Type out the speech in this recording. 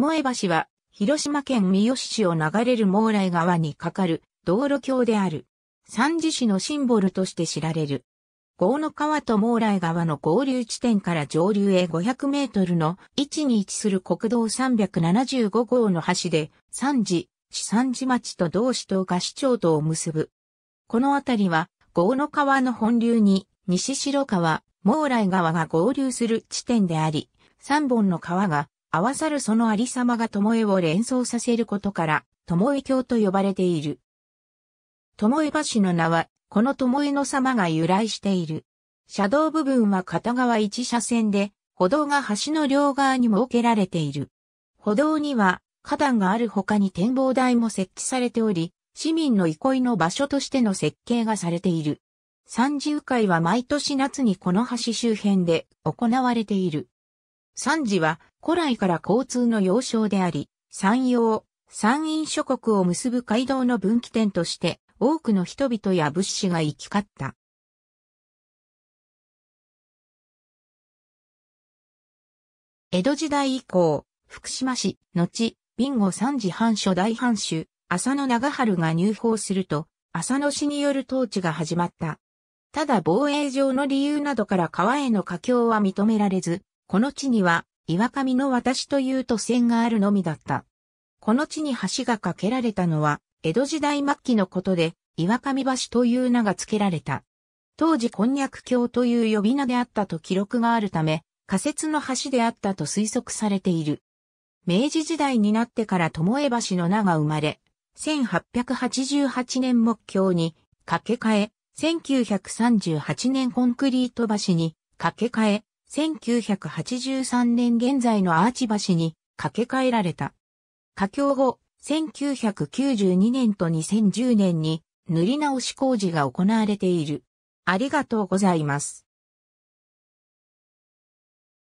巴橋は、広島県三次市を流れる毛来川に架かる道路橋である。三次市のシンボルとして知られる。郷の川と毛来川の合流地点から上流へ500メートルの位置に位置する国道375号の橋で、三次、市三次町と同市と合市町とを結ぶ。この辺りは、郷の川の本流に、西白川、毛来川が合流する地点であり、三本の川が合わさるそのありさまが巴を連想させることから、巴教と呼ばれている。巴橋の名は、この巴の様が由来している。車道部分は片側一車線で、歩道が橋の両側に設けられている。歩道には、花壇がある他に展望台も設置されており、市民の憩いの場所としての設計がされている。三次会は毎年夏にこの橋周辺で行われている。三次は古来から交通の要衝であり、山陽、山陰諸国を結ぶ街道の分岐点として多くの人々や物資が行き交った。江戸時代以降、福島市、後、ビンゴ三次藩初代藩主、浅野長春が入法すると、浅野氏による統治が始まった。ただ防衛上の理由などから川への架橋は認められず、この地には岩上の私という都線があるのみだった。この地に橋が架けられたのは、江戸時代末期のことで、岩上橋という名が付けられた。当時こんにゃく橋という呼び名であったと記録があるため、仮説の橋であったと推測されている。明治時代になってから巴橋の名が生まれ、1888年木橋に架け替え、1938年コンクリート橋に架け替え、1983年現在のアーチ橋に架け替えられた。架橋後、1992年と2010年に塗り直し工事が行われている。ありがとうございます。